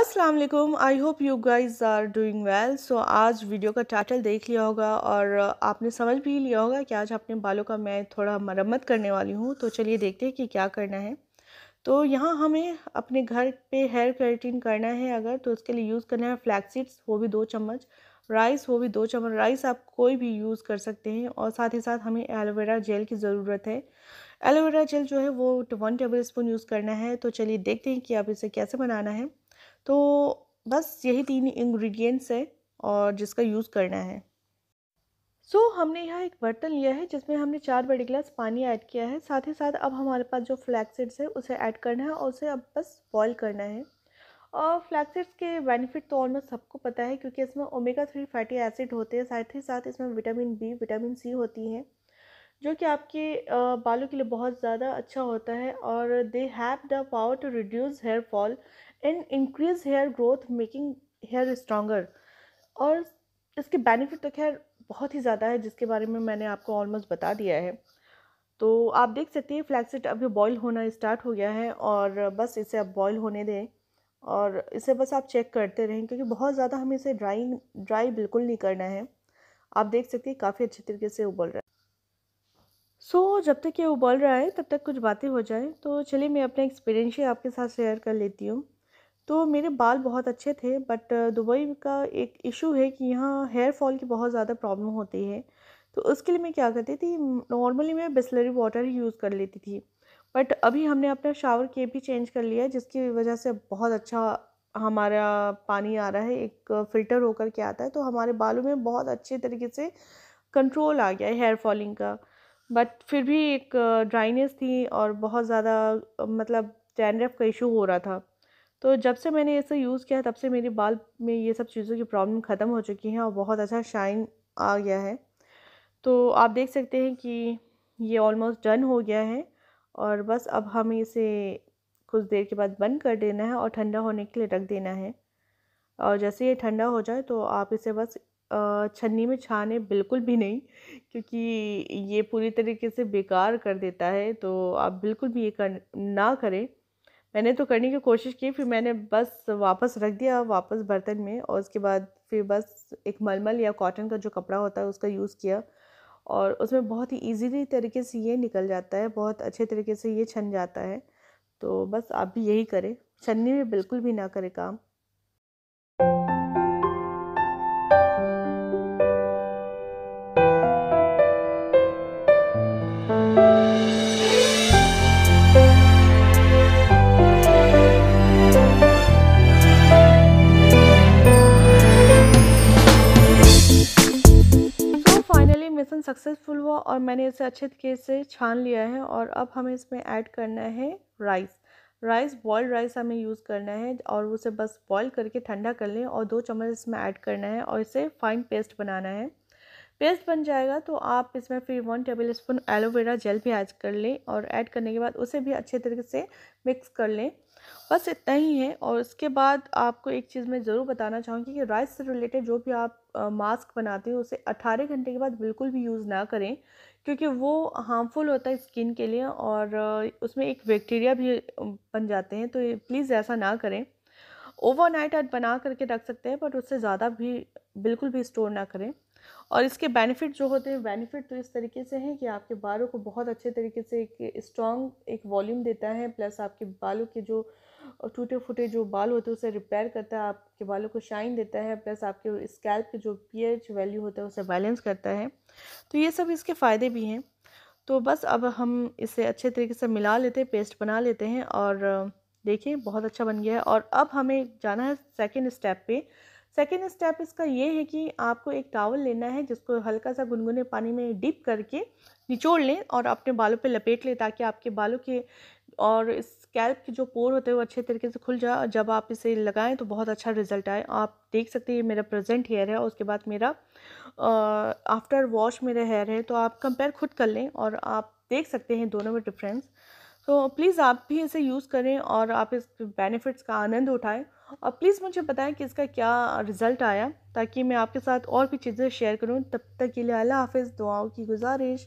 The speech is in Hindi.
Aslam I hope you guys are doing well so आज वीडियो का टाइटल देख लिया होगा और uh, आपने समझ भी लिया होगा कि आज अपने बालों का मैं थोड़ा मरम्मत करने वाली हूँ तो चलिए देखते हैं कि क्या करना है तो यहाँ हमें अपने घर पे हेयर करेटिन करना है अगर तो उसके लिए यूज़ करना है फ्लैक्सीड्स वो भी दो चम्मच राइस वो भी दो चम्मच राइस आप कोई भी यूज़ कर सकते हैं और साथ ही साथ हमें एलोवेरा जेल की ज़रूरत है एलोवेरा जेल जो है वो वन टेबल स्पून यूज़ करना है तो चलिए देखते हैं कि आप इसे कैसे बनाना है तो बस यही तीन इंग्रेडिएंट्स है और जिसका यूज़ करना है सो so, हमने यहाँ एक बर्तन लिया है जिसमें हमने चार बड़े गिलास पानी ऐड किया है साथ ही साथ अब हमारे पास जो फ्लैक्सीड्स है उसे ऐड करना है और उसे अब बस बॉईल करना है और फ्लैक्सीड्स के बेनिफिट तो ऑलमोस्ट सबको पता है क्योंकि इसमें ओमेगा थ्री फैटी एसिड होते हैं साथ ही साथ इसमें विटामिन बी विटामिन सी होती हैं जो कि आपके बालों के लिए बहुत ज़्यादा अच्छा होता है और they have the power to reduce hair fall and increase hair growth making hair stronger और इसके बेनिफिट तो खैर बहुत ही ज़्यादा है जिसके बारे में मैंने आपको ऑलमोस्ट बता दिया है तो आप देख सकते हैं फ्लैक्सिट अभी बॉयल होना स्टार्ट हो गया है और बस इसे अब बॉयल होने दें और इसे बस आप चेक करते रहें क्योंकि बहुत ज़्यादा हमें इसे ड्राई ड्राई बिल्कुल नहीं करना है आप देख सकते हैं काफ़ी अच्छे तरीके से उबल रहा है सो so, जब तक ये उबल रहा है तब तक कुछ बातें हो जाए तो चलिए मैं अपना एक्सपीरियंस ही आपके साथ शेयर कर लेती हूँ तो मेरे बाल बहुत अच्छे थे बट दुबई का एक इशू है कि यहाँ हेयर फॉल की बहुत ज़्यादा प्रॉब्लम होती है तो उसके लिए मैं क्या करती थी नॉर्मली मैं बिस्लरी वाटर ही यूज़ कर लेती थी बट अभी हमने अपना शावर के भी चेंज कर लिया है जिसकी वजह से बहुत अच्छा हमारा पानी आ रहा है एक फ़िल्टर होकर के आता है तो हमारे बालों में बहुत अच्छे तरीके से कंट्रोल आ गया है हेयर फॉलिंग का बट फिर भी एक ड्राइनेस थी और बहुत ज़्यादा मतलब डैंड्रफ का इशू हो रहा था तो जब से मैंने इसे यूज़ किया तब से मेरे बाल में ये सब चीज़ों की प्रॉब्लम ख़त्म हो चुकी हैं और बहुत अच्छा शाइन आ गया है तो आप देख सकते हैं कि ये ऑलमोस्ट डन हो गया है और बस अब हमें इसे कुछ देर के बाद बंद कर देना है और ठंडा होने के लिए रख देना है और जैसे ये ठंडा हो जाए तो आप इसे बस छन्नी में छाने बिल्कुल भी नहीं क्योंकि ये पूरी तरीके से बेकार कर देता है तो आप बिल्कुल भी ये कर ना करें मैंने तो करने की कोशिश की फिर मैंने बस वापस रख दिया वापस बर्तन में और उसके बाद फिर बस एक मलमल या कॉटन का जो कपड़ा होता है उसका यूज़ किया और उसमें बहुत ही इजीली तरीके से ये निकल जाता है बहुत अच्छे तरीके से ये छन जाता है तो बस आप भी यही करें छन्नी में बिल्कुल भी ना करें काम एप्लीकेशन सक्सेसफुल हुआ और मैंने इसे अच्छे तरीके से छान लिया है और अब हमें इसमें ऐड करना है राइस राइस बॉयल राइस हमें यूज़ करना है और उसे बस बॉयल करके ठंडा कर लें और दो चम्मच इसमें ऐड करना है और इसे फाइन पेस्ट बनाना है पेस्ट बन जाएगा तो आप इसमें फिर one tablespoon aloe vera gel भी ऐड कर लें और ऐड करने के बाद उसे भी अच्छे तरीके से मिक्स कर लें बस इतना ही है और उसके बाद आपको एक चीज़ मैं ज़रूर बताना चाहूँगी कि राइस से रिलेटेड जो भी आप मास्क बनाते हो उसे 18 घंटे के बाद बिल्कुल भी यूज़ ना करें क्योंकि वो हार्मफुल होता है स्किन के लिए और उसमें एक बैक्टीरिया भी बन जाते हैं तो प्लीज़ ऐसा ना करें ओवरनाइट आप बना करके रख सकते हैं बट उससे ज़्यादा भी बिल्कुल भी स्टोर ना करें और इसके बेनिफिट जो होते हैं बेनिफिट तो इस तरीके से हैं कि आपके बालों को बहुत अच्छे तरीके से एक स्ट्रॉन्ग एक वॉल्यूम देता है प्लस आपके बालों के जो टूटे फूटे जो बाल होते हैं उसे रिपेयर करता है आपके बालों को शाइन देता है प्लस आपके स्कैल्प के जो पीएच वैल्यू होता है उसे बैलेंस करता है तो ये सब इसके फ़ायदे भी हैं तो बस अब हम इसे अच्छे तरीके से मिला लेते हैं पेस्ट बना लेते हैं और देखें बहुत अच्छा बन गया है और अब हमें जाना है सेकेंड स्टेप पर सेकेंड स्टेप इसका ये है कि आपको एक टावल लेना है जिसको हल्का सा गुनगुने पानी में डिप करके निचोड़ लें और अपने बालों पे लपेट लें ताकि आपके बालों के और स्कैल्प के जो पोर होते हैं वो अच्छे तरीके से खुल जाए जब आप इसे लगाएं तो बहुत अच्छा रिजल्ट आए आप देख सकते हैं ये मेरा प्रेजेंट हेयर है और उसके बाद मेरा आफ्टर वॉश मेरा हेयर है तो आप कंपेयर खुद कर लें और आप देख सकते हैं दोनों में डिफरेंस तो प्लीज़ आप भी इसे यूज़ करें और आप इस बेनिफिट्स का आनंद उठाएं और प्लीज़ मुझे बताएं कि इसका क्या रिज़ल्ट आया ताकि मैं आपके साथ और भी चीज़ें शेयर करूं तब तक के लिए अल्लाह हाफ़ दुआओं की गुजारिश